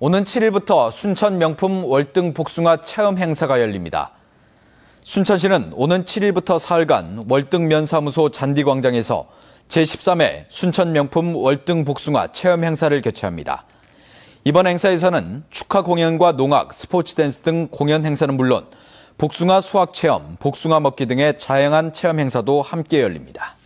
오는 7일부터 순천 명품 월등 복숭아 체험 행사가 열립니다. 순천시는 오는 7일부터 사흘간 월등면사무소 잔디광장에서 제13회 순천 명품 월등 복숭아 체험 행사를 개최합니다. 이번 행사에서는 축하 공연과 농악, 스포츠 댄스 등 공연 행사는 물론 복숭아 수학 체험, 복숭아 먹기 등의 다양한 체험 행사도 함께 열립니다.